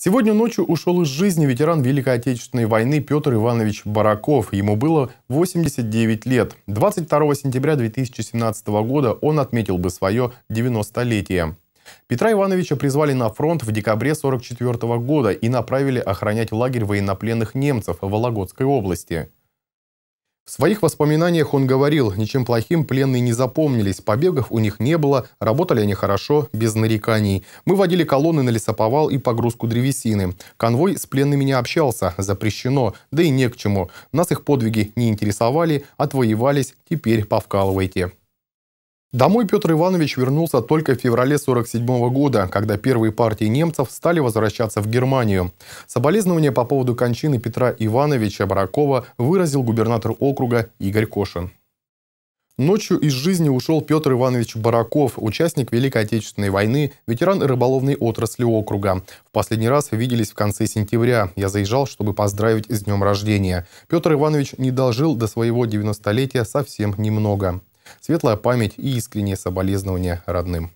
Сегодня ночью ушел из жизни ветеран Великой Отечественной войны Петр Иванович Бараков. Ему было 89 лет. 22 сентября 2017 года он отметил бы свое 90-летие. Петра Ивановича призвали на фронт в декабре 1944 года и направили охранять лагерь военнопленных немцев в Вологодской области. В своих воспоминаниях он говорил, ничем плохим пленные не запомнились, побегов у них не было, работали они хорошо, без нареканий. Мы водили колонны на лесоповал и погрузку древесины. Конвой с пленными не общался, запрещено, да и не к чему. Нас их подвиги не интересовали, отвоевались, теперь повкалывайте. Домой Петр Иванович вернулся только в феврале 1947 года, когда первые партии немцев стали возвращаться в Германию. Соболезнования по поводу кончины Петра Ивановича Баракова выразил губернатор округа Игорь Кошин. Ночью из жизни ушел Петр Иванович Бараков, участник Великой Отечественной войны, ветеран рыболовной отрасли округа. В последний раз виделись в конце сентября. Я заезжал, чтобы поздравить с днем рождения. Петр Иванович не дожил до своего 90-летия совсем немного. Светлая память и искренние соболезнования родным.